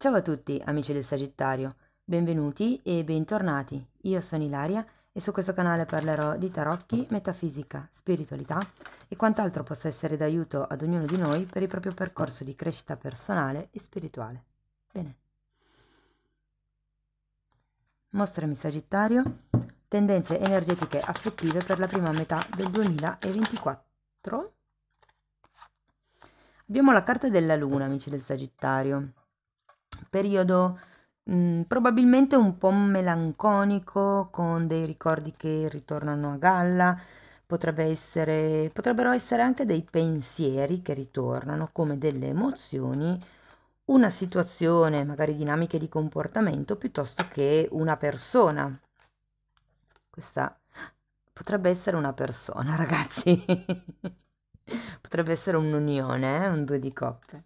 Ciao a tutti amici del Sagittario, benvenuti e bentornati. Io sono Ilaria e su questo canale parlerò di tarocchi, metafisica, spiritualità e quant'altro possa essere d'aiuto ad ognuno di noi per il proprio percorso di crescita personale e spirituale. Bene. Mostrami Sagittario, tendenze energetiche affettive per la prima metà del 2024. Abbiamo la carta della Luna, amici del Sagittario periodo mh, mm, probabilmente un po' melanconico, con dei ricordi che ritornano a galla, Potrebbe essere, potrebbero essere anche dei pensieri che ritornano come delle emozioni, una situazione, magari dinamiche di comportamento, piuttosto che una persona. Questa potrebbe essere una persona, ragazzi. potrebbe essere un'unione, eh? un due di coppe.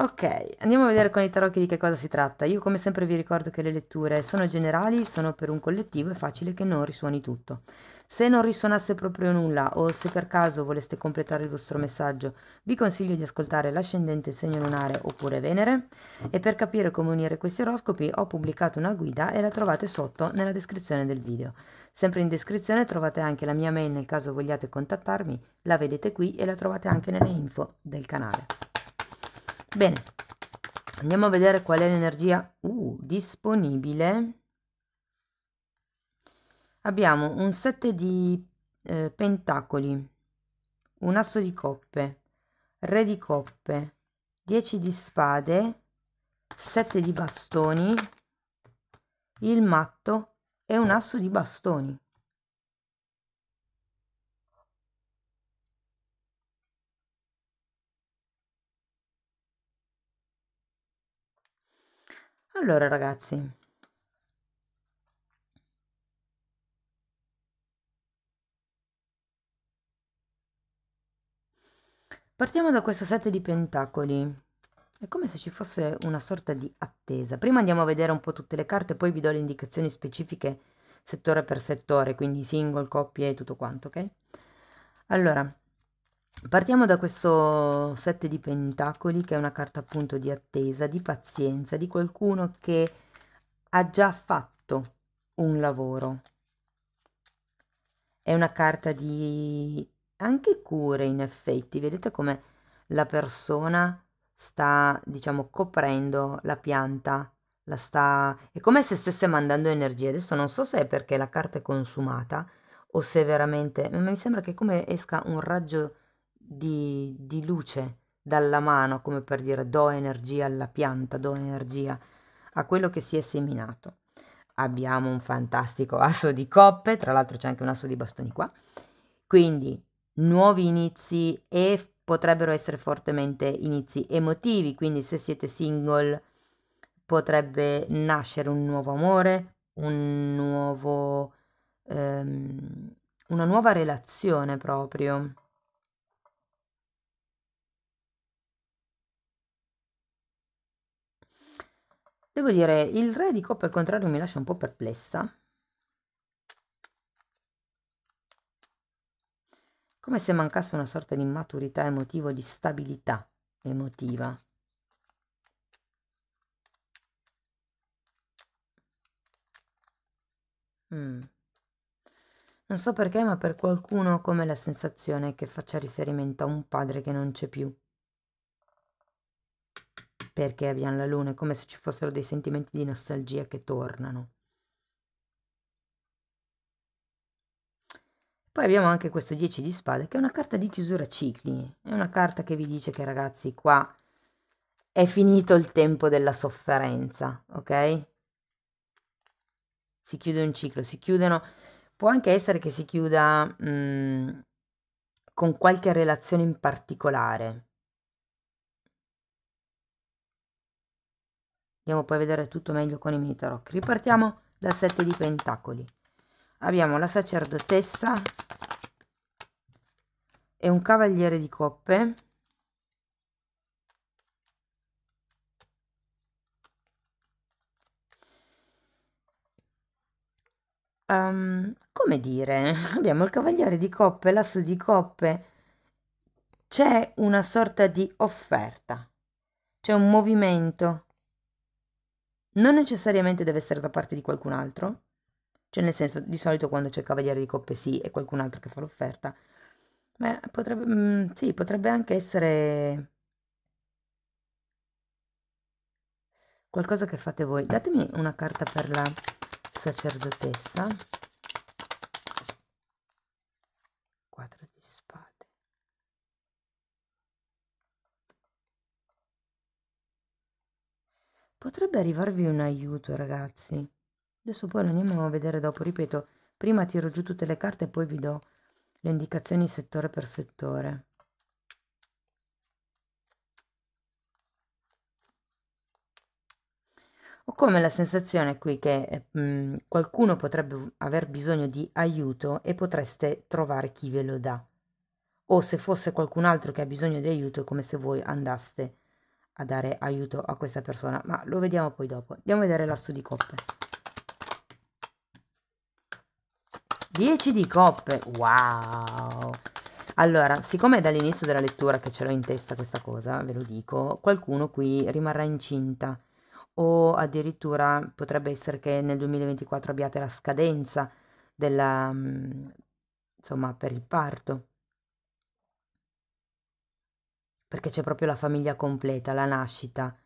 Ok, andiamo a vedere con i tarocchi di che cosa si tratta. Io come sempre vi ricordo che le letture sono generali, sono per un collettivo, è facile che non risuoni tutto. Se non risuonasse proprio nulla o se per caso voleste completare il vostro messaggio, vi consiglio di ascoltare l'ascendente segno lunare oppure Venere e per capire come unire questi oroscopi ho pubblicato una guida e la trovate sotto nella descrizione del video. Sempre in descrizione trovate anche la mia mail nel caso vogliate contattarmi, la vedete qui e la trovate anche nelle info del canale. Bene, andiamo a vedere qual è l'energia uh, disponibile. Abbiamo un set di eh, pentacoli, un asso di coppe, re di coppe, 10 di spade, 7 di bastoni, il matto e un asso di bastoni. Allora ragazzi, partiamo da questo set di pentacoli. È come se ci fosse una sorta di attesa. Prima andiamo a vedere un po' tutte le carte, poi vi do le indicazioni specifiche settore per settore, quindi single, coppie e tutto quanto, ok? Allora, Partiamo da questo sette di pentacoli che è una carta appunto di attesa, di pazienza, di qualcuno che ha già fatto un lavoro. È una carta di anche cure in effetti, vedete come la persona sta diciamo coprendo la pianta, la sta... è come se stesse mandando energia, adesso non so se è perché la carta è consumata o se veramente, ma mi sembra che come esca un raggio di, di luce dalla mano, come per dire do energia alla pianta, do energia a quello che si è seminato. Abbiamo un fantastico asso di coppe, tra l'altro c'è anche un asso di bastoni qua. Quindi nuovi inizi e potrebbero essere fortemente inizi emotivi, quindi se siete single potrebbe nascere un nuovo amore, un nuovo, ehm, una nuova relazione proprio. Devo dire, il re di coppe al contrario mi lascia un po' perplessa. Come se mancasse una sorta di maturità emotiva, di stabilità emotiva. Mm. Non so perché, ma per qualcuno ho come la sensazione che faccia riferimento a un padre che non c'è più perché abbiamo la luna, è come se ci fossero dei sentimenti di nostalgia che tornano. Poi abbiamo anche questo 10 di spade, che è una carta di chiusura cicli, è una carta che vi dice che ragazzi qua è finito il tempo della sofferenza, ok? Si chiude un ciclo, si chiudono, può anche essere che si chiuda mh, mm, con qualche relazione in particolare, andiamo poi a vedere tutto meglio con i mini tarocchi ripartiamo dal sette di pentacoli abbiamo la sacerdotessa e un cavaliere di coppe um, come dire abbiamo il cavaliere di coppe l'asso di coppe c'è una sorta di offerta c'è un movimento non necessariamente deve essere da parte di qualcun altro, cioè nel senso di solito quando c'è il cavaliere di coppe sì è qualcun altro che fa l'offerta, ma potrebbe, mh, mm, sì, potrebbe anche essere qualcosa che fate voi. Datemi una carta per la sacerdotessa. Potrebbe arrivarvi un aiuto, ragazzi. Adesso poi lo andiamo a vedere dopo, ripeto, prima tiro giù tutte le carte e poi vi do le indicazioni settore per settore. Ho come la sensazione qui che mh, mm, qualcuno potrebbe aver bisogno di aiuto e potreste trovare chi ve lo dà. O se fosse qualcun altro che ha bisogno di aiuto è come se voi andaste a a dare aiuto a questa persona, ma lo vediamo poi dopo. Andiamo a vedere l'asso di coppe. 10 di coppe, wow! Allora, siccome è dall'inizio della lettura che ce l'ho in testa questa cosa, ve lo dico, qualcuno qui rimarrà incinta o addirittura potrebbe essere che nel 2024 abbiate la scadenza della, mm, insomma, per il parto perché c'è proprio la famiglia completa, la nascita,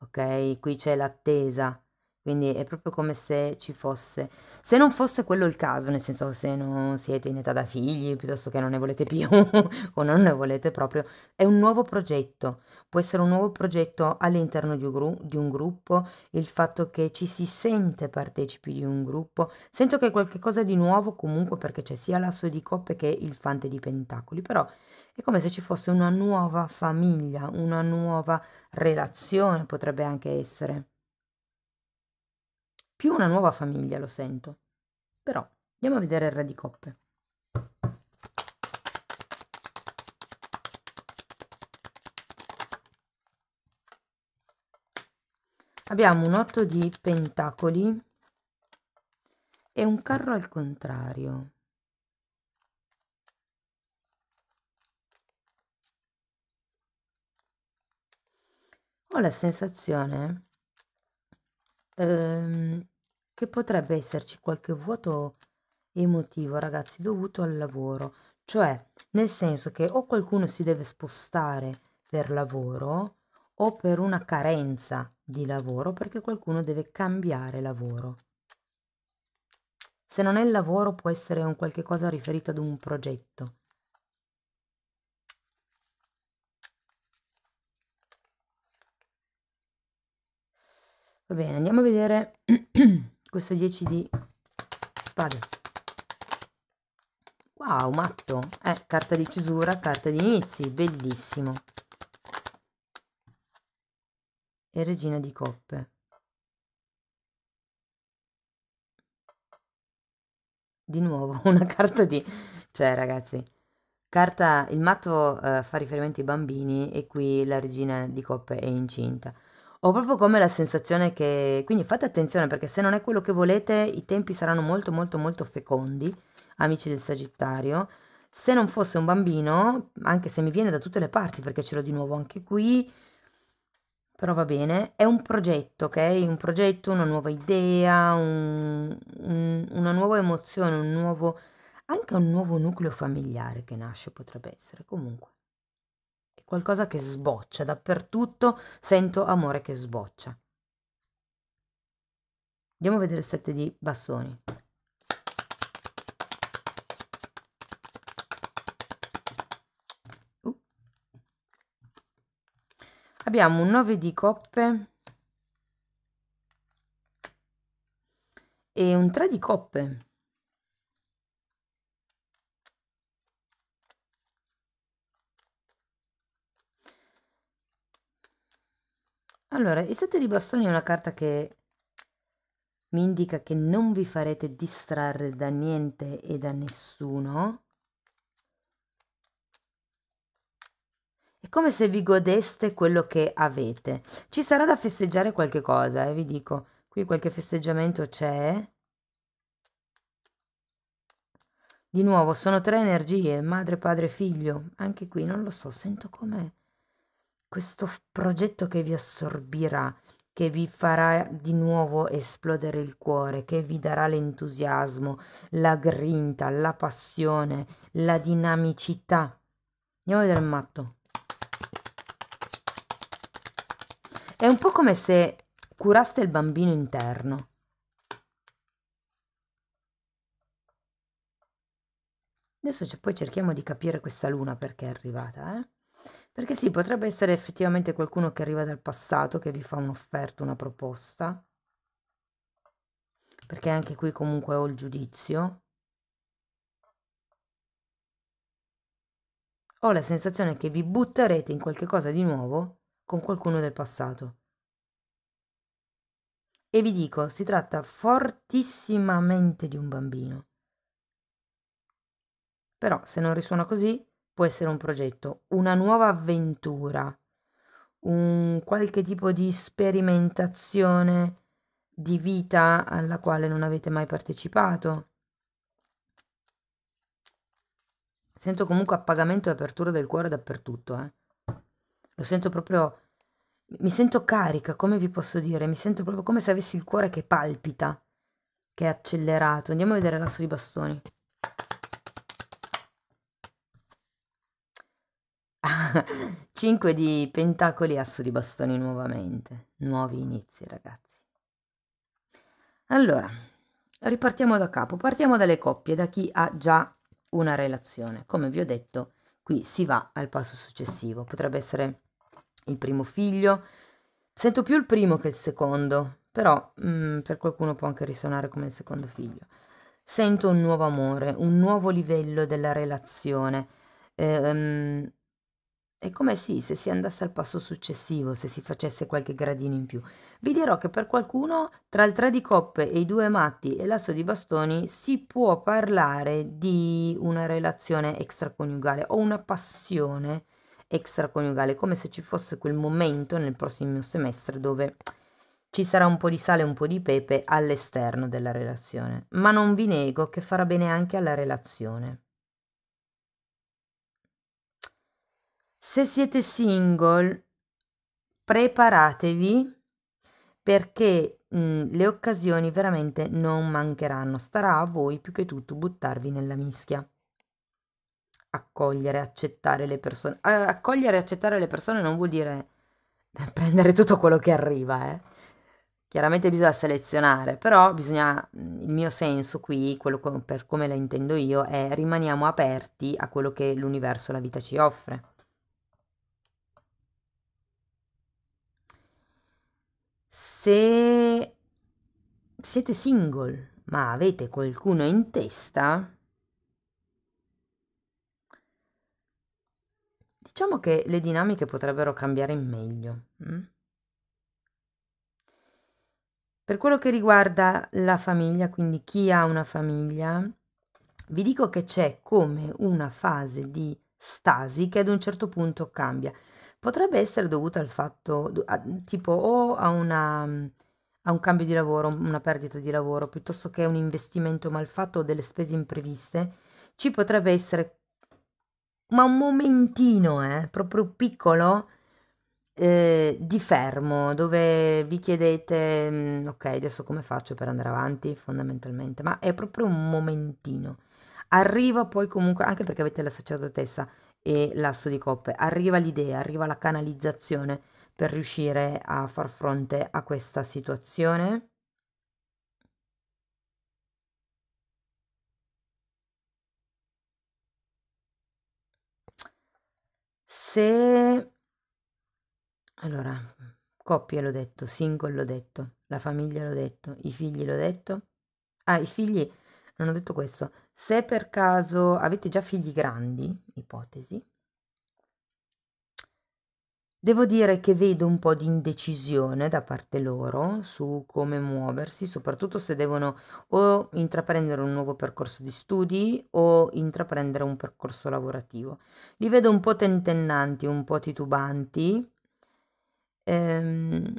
ok? Qui c'è l'attesa, quindi è proprio come se ci fosse, se non fosse quello il caso, nel senso se non siete in età da figli, piuttosto che non ne volete più o non ne volete proprio, è un nuovo progetto, può essere un nuovo progetto all'interno di un, gru- di un gruppo, il fatto che ci si sente partecipi di un gruppo, sento che è qualcosa di nuovo comunque perché c'è sia l'asso di coppe che il fante di pentacoli, però è come se ci fosse una nuova famiglia, una nuova relazione potrebbe anche essere. Più una nuova famiglia, lo sento. Però andiamo a vedere il re di coppe. Abbiamo un otto di pentacoli e un carro al contrario. Diciamo la sensazione ehm, che potrebbe esserci qualche vuoto emotivo, ragazzi, dovuto al lavoro. Cioè, nel senso che o qualcuno si deve spostare per lavoro o per una carenza di lavoro perché qualcuno deve cambiare lavoro. Se non è il lavoro può essere un qualche cosa riferito ad un progetto va bene andiamo a vedere questo 10 di spade wow matto eh, carta di chiusura carta di inizi bellissimo e regina di coppe di nuovo una carta di cioè ragazzi carta il matto eh, fa riferimento ai bambini e qui la regina di coppe è incinta ho proprio come la sensazione che quindi fate attenzione perché se non è quello che volete i tempi saranno molto molto molto fecondi, amici del Sagittario. Se non fosse un bambino, anche se mi viene da tutte le parti perché ce l'ho di nuovo anche qui, però va bene, è un progetto, ok? Un progetto, una nuova idea, un, un, una nuova emozione, un nuovo, anche un nuovo nucleo familiare che nasce potrebbe essere comunque qualcosa che sboccia, dappertutto sento amore che sboccia. Andiamo a vedere il 7 di bastoni. Uh. Abbiamo un 9 di coppe e un 3 di coppe. Allora, il sette di bastoni è una carta che mi indica che non vi farete distrarre da niente e da nessuno. È come se vi godeste quello che avete. Ci sarà da festeggiare qualche cosa, eh, vi dico. Qui qualche festeggiamento c'è. Di nuovo, sono tre energie, madre, padre, figlio. Anche qui non lo so, sento com'è questo progetto che vi assorbirà, che vi farà di nuovo esplodere il cuore, che vi darà l'entusiasmo, la grinta, la passione, la dinamicità. Andiamo a vedere il matto. È un po' come se curaste il bambino interno. Adesso poi cerchiamo di capire questa luna perché è arrivata, eh? Perché sì, potrebbe essere effettivamente qualcuno che arriva dal passato che vi fa un'offerta, una proposta. Perché anche qui comunque ho il giudizio. Ho la sensazione che vi butterete in qualche cosa di nuovo con qualcuno del passato. E vi dico, si tratta fortissimamente di un bambino. Però se non risuona così, può essere un progetto, una nuova avventura, un qualche tipo di sperimentazione di vita alla quale non avete mai partecipato. Sento comunque appagamento e apertura del cuore dappertutto, eh. Lo sento proprio mi sento carica, come vi posso dire, mi sento proprio come se avessi il cuore che palpita, che è accelerato. Andiamo a vedere l'asso di bastoni. 5 di pentacoli e asso di bastoni nuovamente. Nuovi inizi, ragazzi. Allora, ripartiamo da capo. Partiamo dalle coppie, da chi ha già una relazione. Come vi ho detto, qui si va al passo successivo. Potrebbe essere il primo figlio. Sento più il primo che il secondo, però mh, mm, per qualcuno può anche risuonare come il secondo figlio. Sento un nuovo amore, un nuovo livello della relazione. Ehm... È come sì, se si andasse al passo successivo, se si facesse qualche gradino in più. Vi dirò che per qualcuno, tra il 3 di coppe e i due matti e l'asso di bastoni, si può parlare di una relazione extraconiugale o una passione extraconiugale, come se ci fosse quel momento nel prossimo semestre dove ci sarà un po' di sale e un po' di pepe all'esterno della relazione. Ma non vi nego che farà bene anche alla relazione. Se siete single, preparatevi perché mh, mhmm, le occasioni veramente non mancheranno. Starà a voi più che tutto buttarvi nella mischia. Accogliere, accettare le persone. Accogliere e accettare le persone non vuol dire eh, prendere tutto quello che arriva, eh. Chiaramente bisogna selezionare, però bisogna, mhmm, il mio senso qui, quello per come la intendo io, è rimaniamo aperti a quello che l'universo, la vita ci offre. Se siete single ma avete qualcuno in testa, diciamo che le dinamiche potrebbero cambiare in meglio. Mm? Per quello che riguarda la famiglia, quindi chi ha una famiglia, vi dico che c'è come una fase di stasi che ad un certo punto cambia. Potrebbe essere dovuta al fatto a mhmm, tipo o a una mhmm, a un cambio di lavoro, mhmm, una perdita di lavoro, piuttosto che un investimento mal fatto o delle spese impreviste, ci potrebbe essere ma un momentino, eh, proprio piccolo, ehm, di fermo dove vi chiedete: ok, adesso come faccio per andare avanti?" Fondamentalmente, ma è proprio un momentino. Arriva poi comunque anche perché avete la sacerdotessa e l'asso di coppe. Arriva l'idea, arriva la canalizzazione per riuscire a far fronte a questa situazione. Se allora, coppie l'ho detto, single l'ho detto, la famiglia l'ho detto, i figli l'ho detto. Ah, i figli non ho detto questo. Se per caso avete già figli grandi, ipotesi, devo dire che vedo un po' di indecisione da parte loro su come muoversi, soprattutto se devono o intraprendere un nuovo percorso di studi o intraprendere un percorso lavorativo. Li vedo un po' tentennanti, un po' titubanti. Ehm,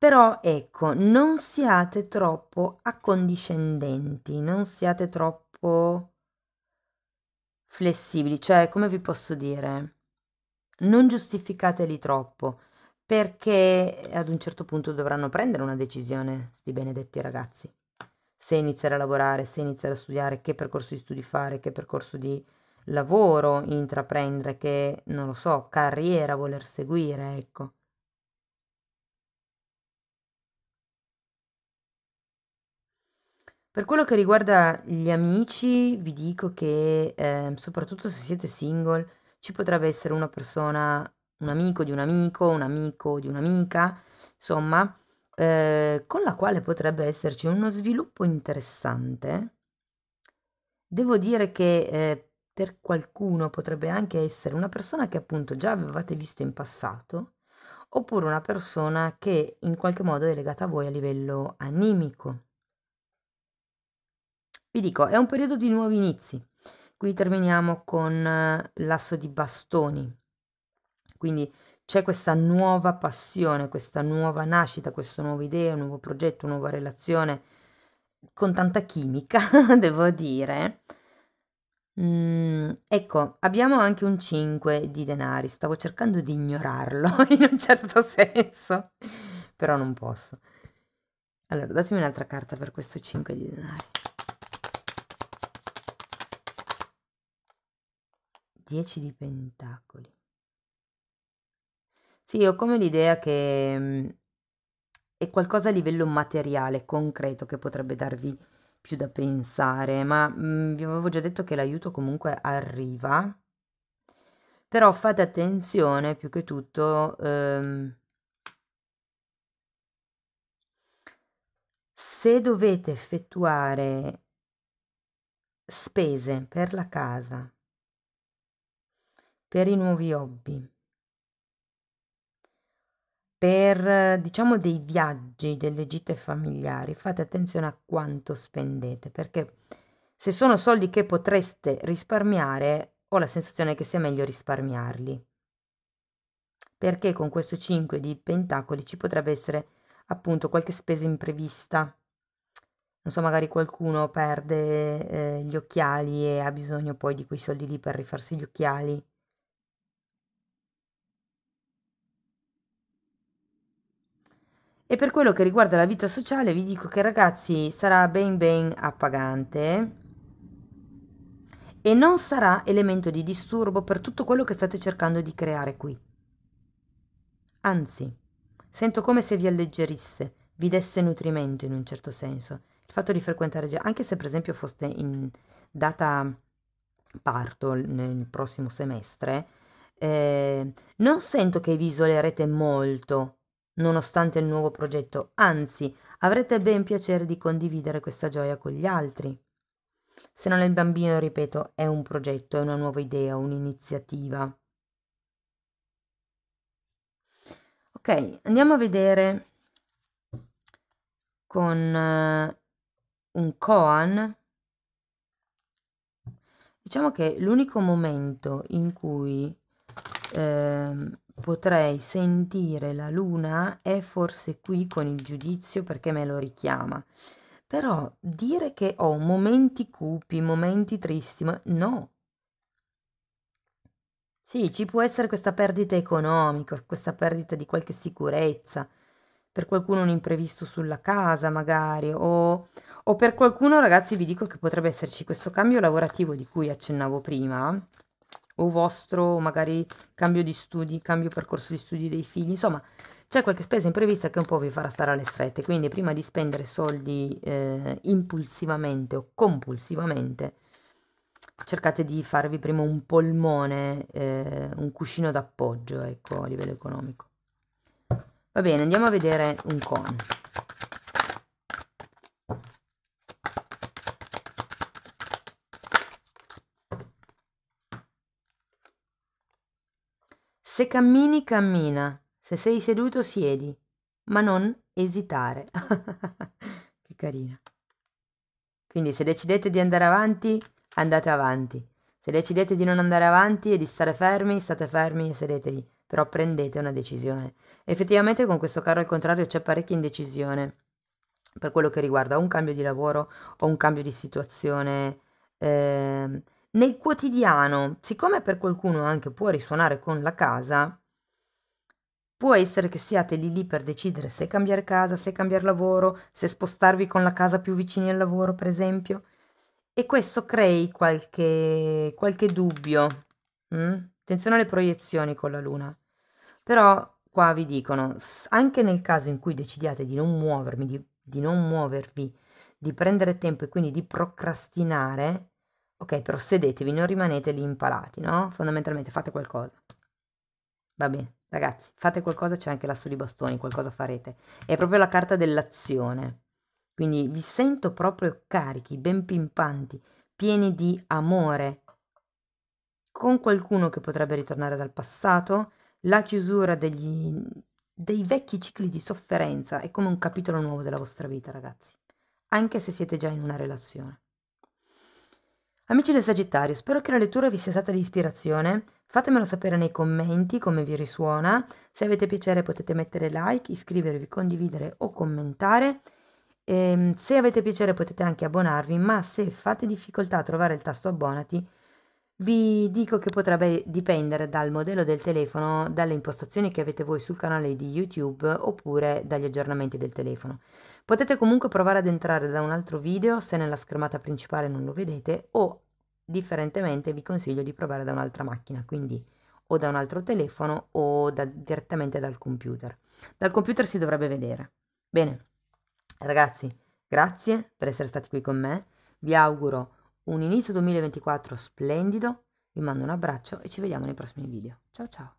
però ecco, non siate troppo accondiscendenti, non siate troppo flessibili, cioè come vi posso dire, non giustificateli troppo, perché ad un certo punto dovranno prendere una decisione, sti benedetti ragazzi, se iniziare a lavorare, se iniziare a studiare, che percorso di studi fare, che percorso di lavoro intraprendere, che non lo so, carriera voler seguire, ecco. Per quello che riguarda gli amici, vi dico che, ehm, soprattutto se siete single, ci potrebbe essere una persona, un amico di un amico, un amico di un'amica, insomma, eh, con la quale potrebbe esserci uno sviluppo interessante. Devo dire che eh, per qualcuno potrebbe anche essere una persona che appunto già avevate visto in passato, oppure una persona che in qualche modo è legata a voi a livello animico. Vi dico, è un periodo di nuovi inizi. Qui terminiamo con eh, l'asso di bastoni. Quindi c'è questa nuova passione, questa nuova nascita, questo nuovo idea, un nuovo progetto, una nuova relazione con tanta chimica, devo dire. Mm, ecco, abbiamo anche un 5 di denari, stavo cercando di ignorarlo in un certo senso, però non posso. Allora, datemi un'altra carta per questo 5 di denari. 10 di pentacoli. Sì, ho come l'idea che mh, mhmm, è qualcosa a livello materiale, concreto, che potrebbe darvi più da pensare, ma mh, mhmm, vi avevo già detto che l'aiuto comunque arriva. Però fate attenzione più che tutto ehm, se dovete effettuare spese per la casa per i nuovi hobby, per diciamo dei viaggi, delle gite familiari, fate attenzione a quanto spendete perché se sono soldi che potreste risparmiare, ho la sensazione che sia meglio risparmiarli. Perché con questo 5 di pentacoli ci potrebbe essere appunto qualche spesa imprevista non so, magari qualcuno perde eh, gli occhiali e ha bisogno poi di quei soldi lì per rifarsi gli occhiali. E per quello che riguarda la vita sociale vi dico che ragazzi sarà ben ben appagante e non sarà elemento di disturbo per tutto quello che state cercando di creare qui. Anzi, sento come se vi alleggerisse, vi desse nutrimento in un certo senso. Il fatto di frequentare già, anche se per esempio foste in data parto nel prossimo semestre, eh, non sento che vi isolerete molto nonostante il nuovo progetto, anzi avrete ben piacere di condividere questa gioia con gli altri. Se non è il bambino, ripeto, è un progetto, è una nuova idea, un'iniziativa. Ok, andiamo a vedere con uh, un koan. Diciamo che l'unico momento in cui eh, potrei sentire la luna è forse qui con il giudizio perché me lo richiama. Però dire che ho momenti cupi, momenti tristi, ma no. Sì, ci può essere questa perdita economica, questa perdita di qualche sicurezza, per qualcuno un imprevisto sulla casa magari, o, o per qualcuno, ragazzi, vi dico che potrebbe esserci questo cambio lavorativo di cui accennavo prima, o vostro, o magari cambio di studi, cambio percorso di studi dei figli, insomma c'è qualche spesa imprevista che un po' vi farà stare alle strette, quindi prima di spendere soldi eh, impulsivamente o compulsivamente, cercate di farvi prima un polmone, eh, un cuscino d'appoggio, ecco, a livello economico. Va bene, andiamo a vedere un con. Se cammini, cammina, se sei seduto, siedi, ma non esitare. che carina. Quindi se decidete di andare avanti, andate avanti. Se decidete di non andare avanti e di stare fermi, state fermi e sedetevi, però prendete una decisione. Effettivamente con questo carro al contrario c'è parecchia indecisione per quello che riguarda un cambio di lavoro o un cambio di situazione. Eh, nel quotidiano, siccome per qualcuno anche può risuonare con la casa, può essere che siate lì lì per decidere se cambiare casa, se cambiare lavoro, se spostarvi con la casa più vicini al lavoro, per esempio, e questo crei qualche, qualche dubbio. Mm? Attenzione alle proiezioni con la luna. Però qua vi dicono, anche nel caso in cui decidiate di non muovermi, di, di non muovervi, di prendere tempo e quindi di procrastinare, Ok, però sedetevi, non rimanete lì impalati, no? Fondamentalmente fate qualcosa. Va bene, ragazzi, fate qualcosa, c'è anche l'asso di bastoni, qualcosa farete. È proprio la carta dell'azione. Quindi vi sento proprio carichi, ben pimpanti, pieni di amore, con qualcuno che potrebbe ritornare dal passato, la chiusura degli, dei vecchi cicli di sofferenza è come un capitolo nuovo della vostra vita, ragazzi, anche se siete già in una relazione. Amici del Sagittario, spero che la lettura vi sia stata di ispirazione. Fatemelo sapere nei commenti come vi risuona. Se avete piacere potete mettere like, iscrivervi, condividere o commentare. E, ehm, se avete piacere potete anche abbonarvi, ma se fate difficoltà a trovare il tasto abbonati, vi dico che potrebbe dipendere dal modello del telefono, dalle impostazioni che avete voi sul canale di YouTube oppure dagli aggiornamenti del telefono. Potete comunque provare ad entrare da un altro video se nella schermata principale non lo vedete o differentemente vi consiglio di provare da un'altra macchina, quindi o da un altro telefono o da, direttamente dal computer. Dal computer si dovrebbe vedere. Bene, ragazzi, grazie per essere stati qui con me, vi auguro un inizio 2024 splendido, vi mando un abbraccio e ci vediamo nei prossimi video. Ciao ciao!